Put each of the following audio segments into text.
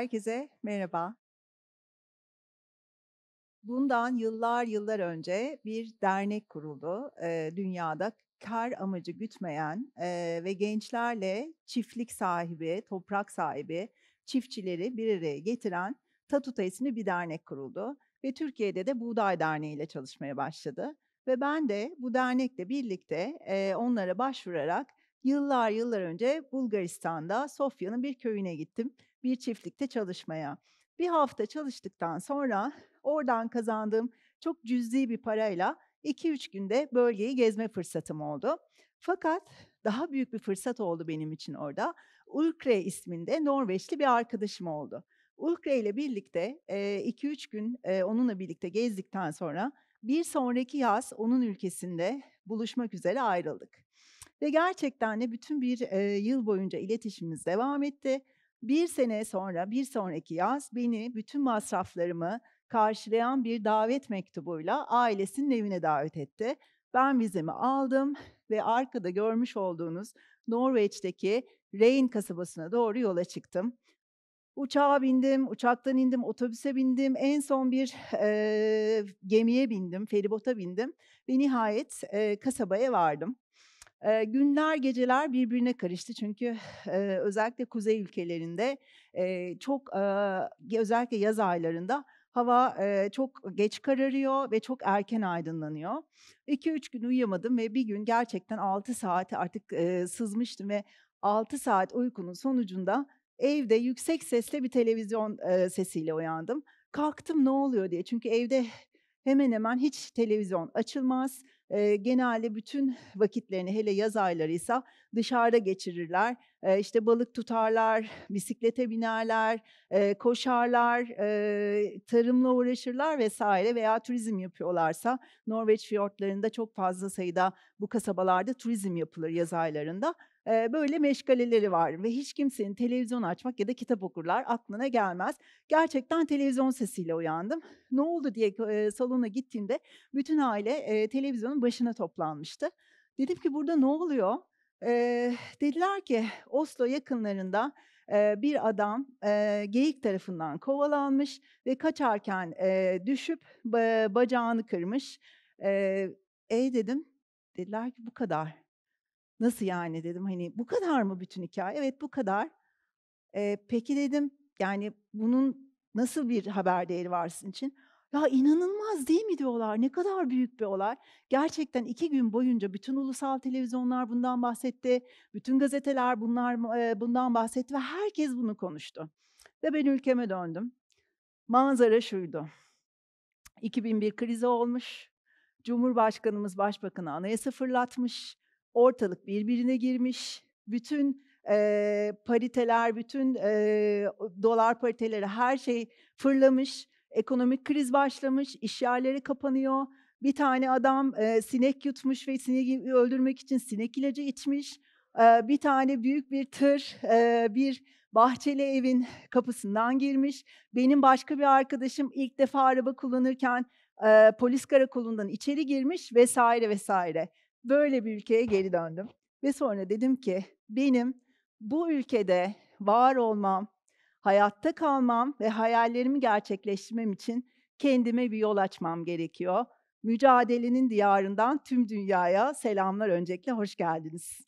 Herkese merhaba. Bundan yıllar yıllar önce bir dernek kuruldu. E, dünyada kar amacı gütmeyen e, ve gençlerle çiftlik sahibi, toprak sahibi, çiftçileri bir araya getiren Tatuta isimli bir dernek kuruldu. Ve Türkiye'de de Buğday Derneği ile çalışmaya başladı. Ve ben de bu dernekle birlikte e, onlara başvurarak yıllar yıllar önce Bulgaristan'da Sofya'nın bir köyüne gittim bir çiftlikte çalışmaya. Bir hafta çalıştıktan sonra oradan kazandığım çok cüzdi bir parayla 2-3 günde bölgeyi gezme fırsatım oldu. Fakat daha büyük bir fırsat oldu benim için orada. Ulkre isminde Norveçli bir arkadaşım oldu. Ulkre ile birlikte 2-3 gün onunla birlikte gezdikten sonra bir sonraki yaz onun ülkesinde buluşmak üzere ayrıldık. Ve gerçekten de bütün bir yıl boyunca iletişimimiz devam etti. Bir sene sonra, bir sonraki yaz beni bütün masraflarımı karşılayan bir davet mektubuyla ailesinin evine davet etti. Ben vizemi aldım ve arkada görmüş olduğunuz Norveç'teki Rein kasabasına doğru yola çıktım. Uçağa bindim, uçaktan indim, otobüse bindim, en son bir e, gemiye bindim, feribota bindim ve nihayet e, kasabaya vardım. E, günler geceler birbirine karıştı çünkü e, özellikle kuzey ülkelerinde e, çok e, özellikle yaz aylarında hava e, çok geç kararıyor ve çok erken aydınlanıyor. 2-3 gün uyuyamadım ve bir gün gerçekten 6 saati artık e, sızmıştım ve 6 saat uykunun sonucunda evde yüksek sesle bir televizyon e, sesiyle uyandım. Kalktım ne oluyor diye çünkü evde hemen hemen hiç televizyon açılmaz e, genelde bütün vakitlerini hele yaz aylarıysa dışarıda geçirirler. E, işte balık tutarlar, bisiklete binerler, e, koşarlar, e, tarımla uğraşırlar vesaire veya turizm yapıyorlarsa Norveç fiyortlarında çok fazla sayıda bu kasabalarda turizm yapılır yaz aylarında böyle meşgaleleri var ve hiç kimsenin televizyon açmak ya da kitap okurlar aklına gelmez. Gerçekten televizyon sesiyle uyandım. Ne oldu diye salona gittiğimde bütün aile televizyonun başına toplanmıştı. Dedim ki burada ne oluyor? dediler ki Oslo yakınlarında bir adam e, geyik tarafından kovalanmış ve kaçarken düşüp ba- bacağını kırmış. Ey dedim, dediler ki bu kadar. Nasıl yani dedim hani bu kadar mı bütün hikaye? Evet bu kadar. E, peki dedim yani bunun nasıl bir haber değeri var sizin için? Ya inanılmaz değil mi diyorlar. Ne kadar büyük bir olay. Gerçekten iki gün boyunca bütün ulusal televizyonlar bundan bahsetti. Bütün gazeteler bunlar bundan bahsetti ve herkes bunu konuştu. Ve ben ülkeme döndüm. Manzara şuydu. 2001 krizi olmuş. Cumhurbaşkanımız başbakanı anayasa fırlatmış ortalık birbirine girmiş. Bütün e, pariteler, bütün e, dolar pariteleri her şey fırlamış. Ekonomik kriz başlamış, iş yerleri kapanıyor. Bir tane adam e, sinek yutmuş ve sineği öldürmek için sinek ilacı içmiş. E, bir tane büyük bir tır e, bir bahçeli evin kapısından girmiş. Benim başka bir arkadaşım ilk defa araba kullanırken e, polis karakolundan içeri girmiş vesaire vesaire. Böyle bir ülkeye geri döndüm. Ve sonra dedim ki benim bu ülkede var olmam, hayatta kalmam ve hayallerimi gerçekleştirmem için kendime bir yol açmam gerekiyor. Mücadelenin diyarından tüm dünyaya selamlar öncelikle hoş geldiniz.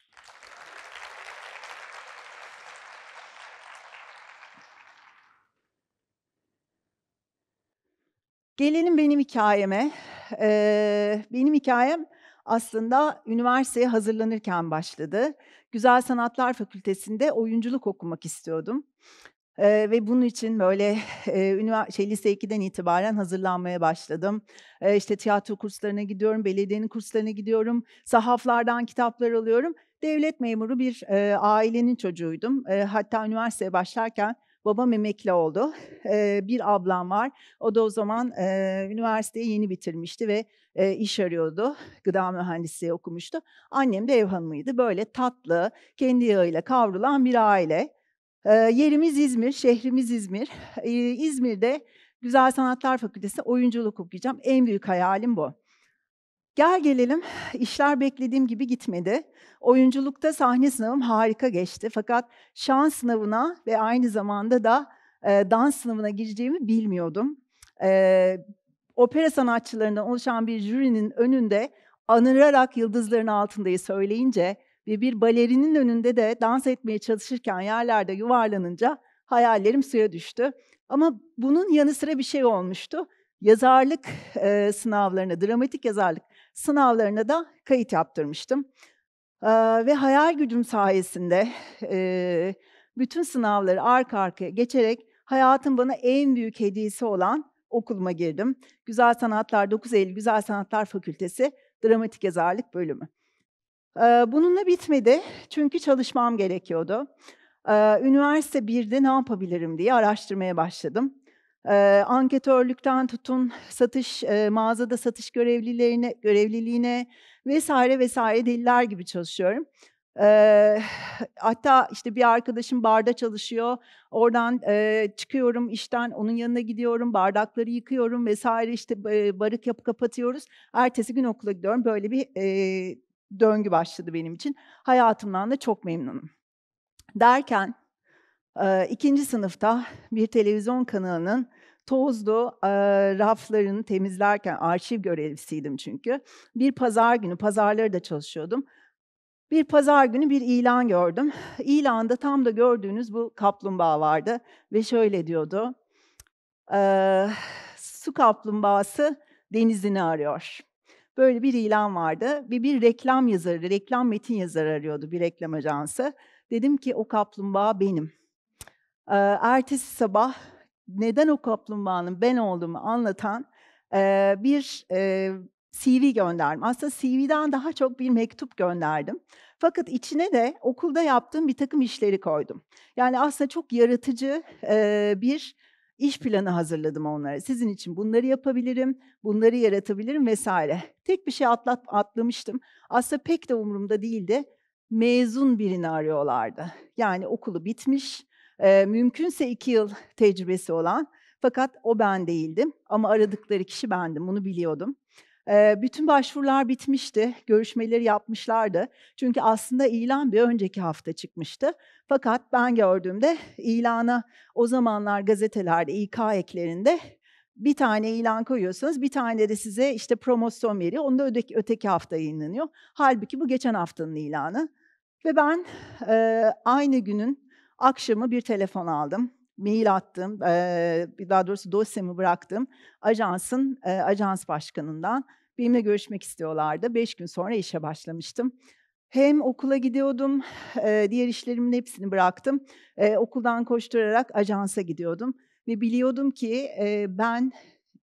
Gelelim benim hikayeme. Ee, benim hikayem aslında üniversiteye hazırlanırken başladı. Güzel Sanatlar Fakültesi'nde oyunculuk okumak istiyordum. Ee, ve bunun için böyle e, şey, lise 2'den itibaren hazırlanmaya başladım. Ee, işte tiyatro kurslarına gidiyorum, belediyenin kurslarına gidiyorum, sahaflardan kitaplar alıyorum. Devlet memuru bir e, ailenin çocuğuydum. E, hatta üniversiteye başlarken Babam emekli oldu. E, bir ablam var. O da o zaman e, üniversiteyi yeni bitirmişti ve e, iş arıyordu. Gıda mühendisliği okumuştu. Annem de ev hanımıydı. Böyle tatlı, kendi yağıyla kavrulan bir aile. E, yerimiz İzmir, şehrimiz İzmir. E, İzmir'de Güzel Sanatlar Fakültesi'nde oyunculuk okuyacağım. En büyük hayalim bu. Gel gelelim, işler beklediğim gibi gitmedi. Oyunculukta sahne sınavım harika geçti. Fakat şan sınavına ve aynı zamanda da e, dans sınavına gireceğimi bilmiyordum. E, opera sanatçılarından oluşan bir jürinin önünde anırarak yıldızların altındayı söyleyince ve bir balerinin önünde de dans etmeye çalışırken yerlerde yuvarlanınca hayallerim suya düştü. Ama bunun yanı sıra bir şey olmuştu yazarlık e, sınavlarına, dramatik yazarlık sınavlarına da kayıt yaptırmıştım. Ee, ve hayal gücüm sayesinde e, bütün sınavları arka arkaya geçerek hayatın bana en büyük hediyesi olan okuluma girdim. Güzel Sanatlar 9 Eylül Güzel Sanatlar Fakültesi Dramatik Yazarlık Bölümü. Ee, bununla bitmedi çünkü çalışmam gerekiyordu. Ee, üniversite 1'de ne yapabilirim diye araştırmaya başladım. E, anketörlükten tutun satış e, mağazada satış görevlilerine görevliliğine vesaire vesaire deliler gibi çalışıyorum. E, hatta işte bir arkadaşım barda çalışıyor. Oradan e, çıkıyorum işten onun yanına gidiyorum. Bardakları yıkıyorum vesaire işte e, barı kapı kapatıyoruz. Ertesi gün okula gidiyorum. Böyle bir e, döngü başladı benim için. Hayatımdan da çok memnunum. Derken e, ikinci sınıfta bir televizyon kanalının tozlu raflarını temizlerken arşiv görevlisiydim çünkü. Bir pazar günü, pazarları da çalışıyordum. Bir pazar günü bir ilan gördüm. İlanda tam da gördüğünüz bu kaplumbağa vardı ve şöyle diyordu. su kaplumbağası denizini arıyor. Böyle bir ilan vardı. ve bir reklam yazarı, reklam metin yazarı arıyordu bir reklam ajansı. Dedim ki o kaplumbağa benim ertesi sabah neden o kaplumbağanın ben olduğumu anlatan bir CV gönderdim. Aslında CV'den daha çok bir mektup gönderdim. Fakat içine de okulda yaptığım bir takım işleri koydum. Yani aslında çok yaratıcı bir iş planı hazırladım onlara. Sizin için bunları yapabilirim, bunları yaratabilirim vesaire. Tek bir şey atlat, atlamıştım. Aslında pek de umurumda değildi. Mezun birini arıyorlardı. Yani okulu bitmiş, e, mümkünse iki yıl tecrübesi olan fakat o ben değildim ama aradıkları kişi bendim bunu biliyordum. E, bütün başvurular bitmişti, görüşmeleri yapmışlardı. Çünkü aslında ilan bir önceki hafta çıkmıştı. Fakat ben gördüğümde ilana o zamanlar gazetelerde, İK eklerinde bir tane ilan koyuyorsunuz, bir tane de size işte promosyon veriyor. Onu da öteki, öteki hafta yayınlanıyor. Halbuki bu geçen haftanın ilanı. Ve ben e, aynı günün Akşamı bir telefon aldım. Mail attım, daha doğrusu dosyamı bıraktım. Ajansın, ajans başkanından benimle görüşmek istiyorlardı. Beş gün sonra işe başlamıştım. Hem okula gidiyordum, diğer işlerimin hepsini bıraktım. Okuldan koşturarak ajansa gidiyordum. Ve biliyordum ki ben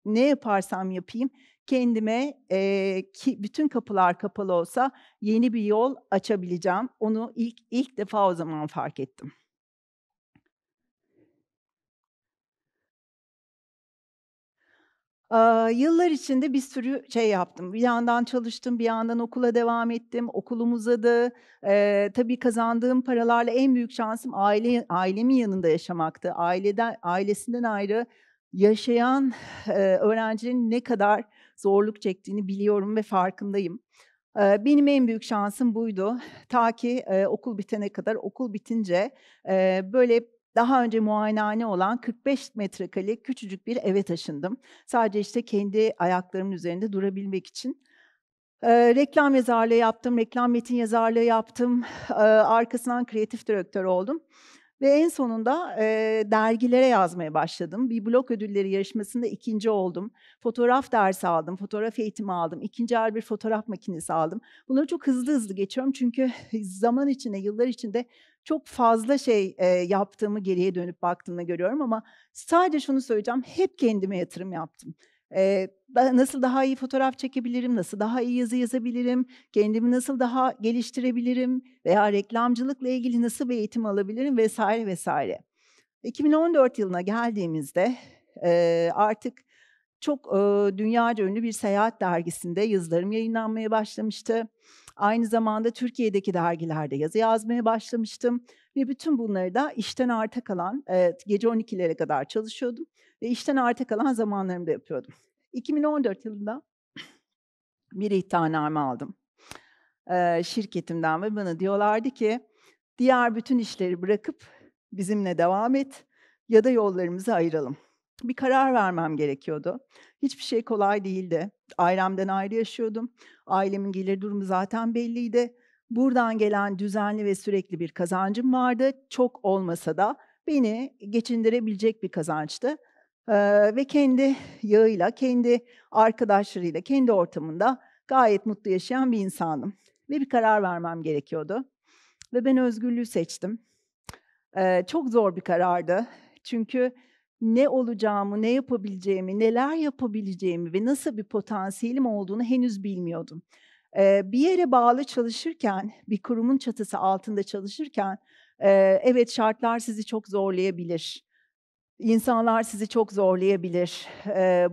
ne yaparsam yapayım kendime e, ki bütün kapılar kapalı olsa yeni bir yol açabileceğim. Onu ilk ilk defa o zaman fark ettim. yıllar içinde bir sürü şey yaptım. Bir yandan çalıştım, bir yandan okula devam ettim. Okulum uzadı. Ee, tabii kazandığım paralarla en büyük şansım aile ailemin yanında yaşamaktı. Aileden ailesinden ayrı yaşayan e, öğrencinin ne kadar zorluk çektiğini biliyorum ve farkındayım. Ee, benim en büyük şansım buydu. Ta ki e, okul bitene kadar, okul bitince e, böyle daha önce muayenehane olan 45 metrekare küçücük bir eve taşındım. Sadece işte kendi ayaklarımın üzerinde durabilmek için. E, reklam yazarlığı yaptım, reklam metin yazarlığı yaptım. E, arkasından kreatif direktör oldum. Ve en sonunda e, dergilere yazmaya başladım. Bir blok ödülleri yarışmasında ikinci oldum. Fotoğraf dersi aldım, fotoğraf eğitimi aldım. İkinci el bir fotoğraf makinesi aldım. Bunları çok hızlı hızlı geçiyorum çünkü zaman içinde, yıllar içinde çok fazla şey e, yaptığımı geriye dönüp baktığımda görüyorum ama sadece şunu söyleyeceğim. Hep kendime yatırım yaptım. Ee, da, nasıl daha iyi fotoğraf çekebilirim, nasıl daha iyi yazı yazabilirim, kendimi nasıl daha geliştirebilirim veya reklamcılıkla ilgili nasıl bir eğitim alabilirim vesaire vesaire. 2014 yılına geldiğimizde e, artık çok e, dünyaca ünlü bir seyahat dergisinde yazılarım yayınlanmaya başlamıştı. Aynı zamanda Türkiye'deki dergilerde yazı yazmaya başlamıştım ve bütün bunları da işten arta kalan, e, gece 12'lere kadar çalışıyordum ve işten arta kalan zamanlarımda yapıyordum. 2014 yılında bir ihtarname aldım e, şirketimden ve bana diyorlardı ki diğer bütün işleri bırakıp bizimle devam et ya da yollarımızı ayıralım. Bir karar vermem gerekiyordu. Hiçbir şey kolay değildi. Ailemden ayrı yaşıyordum. Ailemin gelir durumu zaten belliydi. Buradan gelen düzenli ve sürekli bir kazancım vardı. Çok olmasa da beni geçindirebilecek bir kazançtı. Ee, ve kendi yağıyla, kendi arkadaşlarıyla, kendi ortamında gayet mutlu yaşayan bir insandım. Ve bir karar vermem gerekiyordu. Ve ben özgürlüğü seçtim. Ee, çok zor bir karardı. Çünkü ne olacağımı, ne yapabileceğimi, neler yapabileceğimi ve nasıl bir potansiyelim olduğunu henüz bilmiyordum bir yere bağlı çalışırken, bir kurumun çatısı altında çalışırken evet şartlar sizi çok zorlayabilir. insanlar sizi çok zorlayabilir.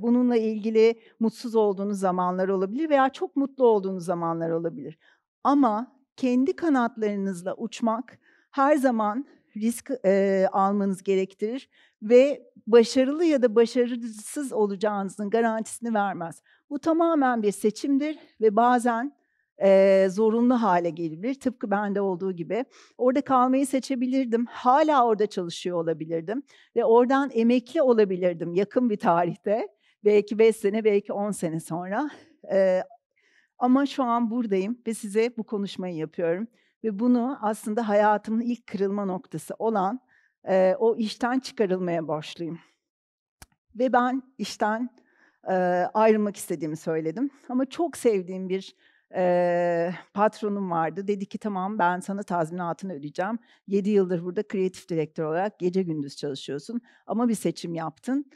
Bununla ilgili mutsuz olduğunuz zamanlar olabilir veya çok mutlu olduğunuz zamanlar olabilir. Ama kendi kanatlarınızla uçmak her zaman risk e, almanız gerektirir ve başarılı ya da başarısız olacağınızın garantisini vermez. Bu tamamen bir seçimdir ve bazen e, zorunlu hale gelebilir. Tıpkı bende olduğu gibi. Orada kalmayı seçebilirdim. Hala orada çalışıyor olabilirdim. Ve oradan emekli olabilirdim yakın bir tarihte. Belki 5 sene, belki 10 sene sonra. E, ama şu an buradayım ve size bu konuşmayı yapıyorum ve bunu aslında hayatımın ilk kırılma noktası olan e, o işten çıkarılmaya borçluyum. Ve ben işten e, ayrılmak istediğimi söyledim. Ama çok sevdiğim bir e, patronum vardı. Dedi ki tamam ben sana tazminatını ödeyeceğim. 7 yıldır burada kreatif direktör olarak gece gündüz çalışıyorsun. Ama bir seçim yaptın.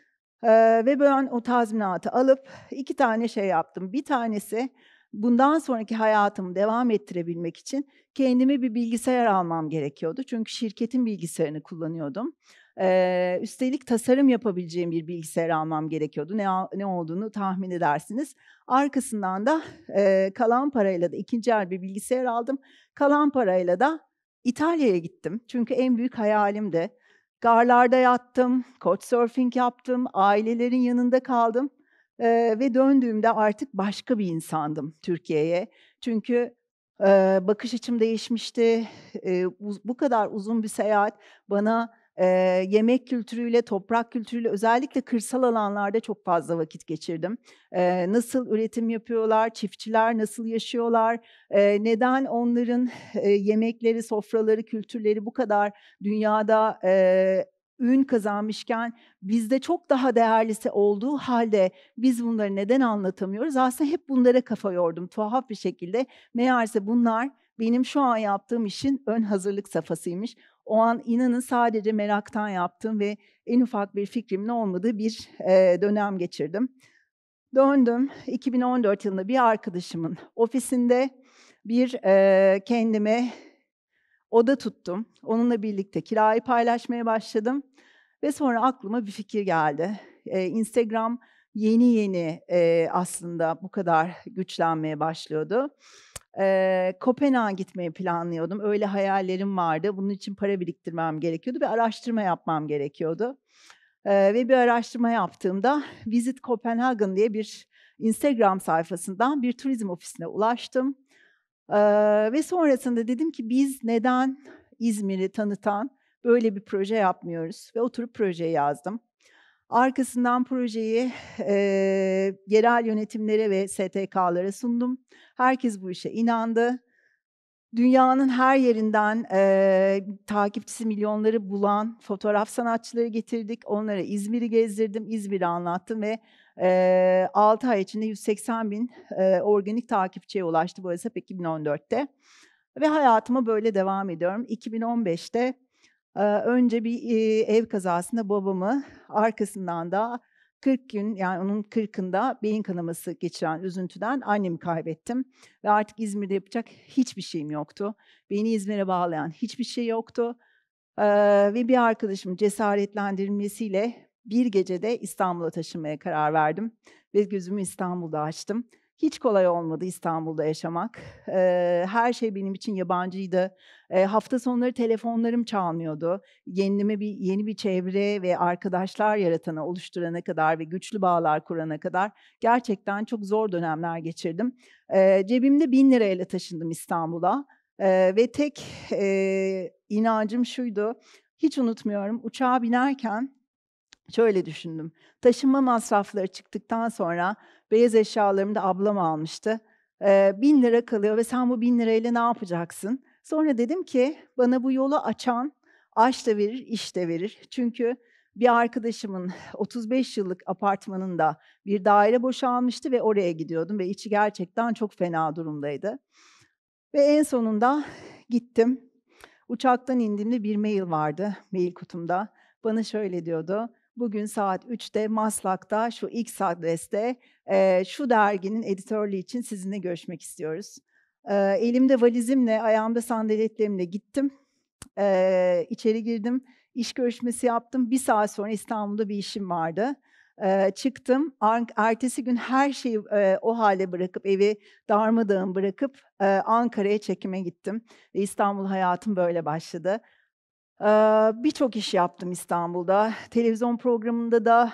Ee, ve ben o tazminatı alıp iki tane şey yaptım. Bir tanesi bundan sonraki hayatımı devam ettirebilmek için kendime bir bilgisayar almam gerekiyordu. Çünkü şirketin bilgisayarını kullanıyordum. Ee, üstelik tasarım yapabileceğim bir bilgisayar almam gerekiyordu. Ne, ne olduğunu tahmin edersiniz. Arkasından da e, kalan parayla da ikinci el bir bilgisayar aldım. Kalan parayla da İtalya'ya gittim. Çünkü en büyük hayalim garlarda yattım, coach surfing yaptım, ailelerin yanında kaldım. Ee, ve döndüğümde artık başka bir insandım Türkiye'ye. Çünkü e, bakış açım değişmişti. E, bu kadar uzun bir seyahat bana e, yemek kültürüyle, toprak kültürüyle özellikle kırsal alanlarda çok fazla vakit geçirdim. E, nasıl üretim yapıyorlar, çiftçiler nasıl yaşıyorlar, e, neden onların e, yemekleri, sofraları, kültürleri bu kadar dünyada e, ün kazanmışken bizde çok daha değerlisi olduğu halde biz bunları neden anlatamıyoruz? Aslında hep bunlara kafa yordum tuhaf bir şekilde. Meğerse bunlar benim şu an yaptığım işin ön hazırlık safhasıymış. O an inanın sadece meraktan yaptım ve en ufak bir fikrimin olmadığı bir e, dönem geçirdim. Döndüm 2014 yılında bir arkadaşımın ofisinde bir e, kendime oda tuttum. Onunla birlikte kirayı paylaşmaya başladım. Ve sonra aklıma bir fikir geldi. Ee, Instagram yeni yeni e, aslında bu kadar güçlenmeye başlıyordu. Ee, Kopenhag'a gitmeyi planlıyordum. Öyle hayallerim vardı. Bunun için para biriktirmem gerekiyordu ve araştırma yapmam gerekiyordu. Ee, ve bir araştırma yaptığımda Visit Copenhagen diye bir Instagram sayfasından bir turizm ofisine ulaştım. Ee, ve sonrasında dedim ki biz neden İzmir'i tanıtan böyle bir proje yapmıyoruz? Ve oturup projeyi yazdım. Arkasından projeyi e, yerel yönetimlere ve STK'lara sundum. Herkes bu işe inandı. Dünyanın her yerinden e, takipçisi milyonları bulan fotoğraf sanatçıları getirdik. Onlara İzmir'i gezdirdim, İzmir'i anlattım ve e, 6 ay içinde 180 bin e, organik takipçiye ulaştı bu hesap 2014'te. Ve hayatıma böyle devam ediyorum. 2015'te e, önce bir e, ev kazasında babamı arkasından da 40 gün yani onun 40'ında beyin kanaması geçiren üzüntüden annemi kaybettim. Ve artık İzmir'de yapacak hiçbir şeyim yoktu. Beni İzmir'e bağlayan hiçbir şey yoktu. Ee, ve bir arkadaşım cesaretlendirmesiyle bir gecede İstanbul'a taşınmaya karar verdim ve gözümü İstanbul'da açtım. Hiç kolay olmadı İstanbul'da yaşamak. Ee, her şey benim için yabancıydı. Ee, hafta sonları telefonlarım çalmıyordu. Yenime bir yeni bir çevre ve arkadaşlar yaratana, oluşturana kadar ve güçlü bağlar kurana kadar gerçekten çok zor dönemler geçirdim. Ee, cebimde bin lirayla taşındım İstanbul'a ee, ve tek e, inancım şuydu. Hiç unutmuyorum uçağa binerken Şöyle düşündüm. Taşınma masrafları çıktıktan sonra beyaz eşyalarımı da ablam almıştı. Ee, bin lira kalıyor ve sen bu bin lirayla ne yapacaksın? Sonra dedim ki bana bu yolu açan aş da verir, iş de verir. Çünkü bir arkadaşımın 35 yıllık apartmanında bir daire boşalmıştı ve oraya gidiyordum ve içi gerçekten çok fena durumdaydı. Ve en sonunda gittim. Uçaktan indiğimde bir mail vardı mail kutumda. Bana şöyle diyordu bugün saat 3'te Maslak'ta şu X adreste e, şu derginin editörlüğü için sizinle görüşmek istiyoruz. E, elimde valizimle, ayağımda sandaletlerimle gittim. E, içeri girdim, iş görüşmesi yaptım. Bir saat sonra İstanbul'da bir işim vardı. E, çıktım. Ertesi gün her şeyi e, o hale bırakıp, evi darmadağın bırakıp e, Ankara'ya çekime gittim. İstanbul hayatım böyle başladı. Birçok iş yaptım İstanbul'da. Televizyon programında da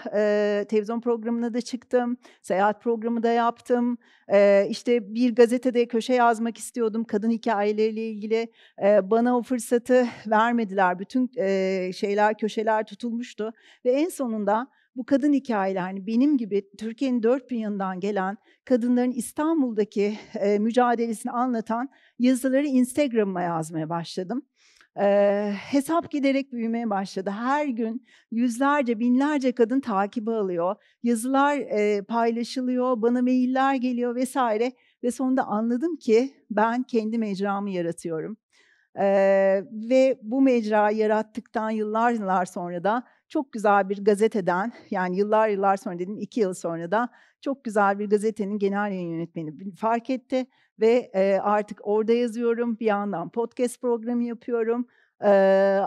televizyon programına da çıktım. Seyahat programı da yaptım. İşte bir gazetede köşe yazmak istiyordum kadın hikayeleriyle ilgili. Bana o fırsatı vermediler. Bütün şeyler köşeler tutulmuştu ve en sonunda bu kadın hikayeler hani benim gibi Türkiye'nin dört bir yanından gelen kadınların İstanbul'daki mücadelesini anlatan yazıları Instagram'a yazmaya başladım e, hesap giderek büyümeye başladı. Her gün yüzlerce, binlerce kadın takibi alıyor. Yazılar e, paylaşılıyor, bana mailler geliyor vesaire. Ve sonunda anladım ki ben kendi mecramı yaratıyorum. E, ve bu mecrayı yarattıktan yıllar yıllar sonra da çok güzel bir gazeteden, yani yıllar yıllar sonra dedim iki yıl sonra da çok güzel bir gazetenin genel yayın yönetmeni fark etti ve e, artık orada yazıyorum. Bir yandan podcast programı yapıyorum. E,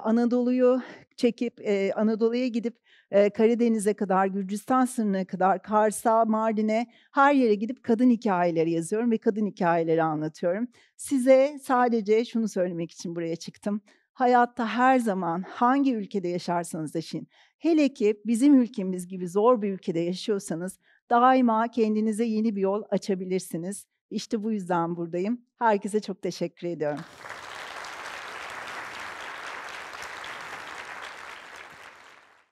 Anadolu'yu çekip e, Anadolu'ya gidip e, Karadeniz'e kadar, Gürcistan sınırına kadar, Kars'a, Mardin'e her yere gidip kadın hikayeleri yazıyorum ve kadın hikayeleri anlatıyorum. Size sadece şunu söylemek için buraya çıktım. Hayatta her zaman hangi ülkede yaşarsanız yaşayın. Hele ki bizim ülkemiz gibi zor bir ülkede yaşıyorsanız daima kendinize yeni bir yol açabilirsiniz. İşte bu yüzden buradayım. Herkese çok teşekkür ediyorum.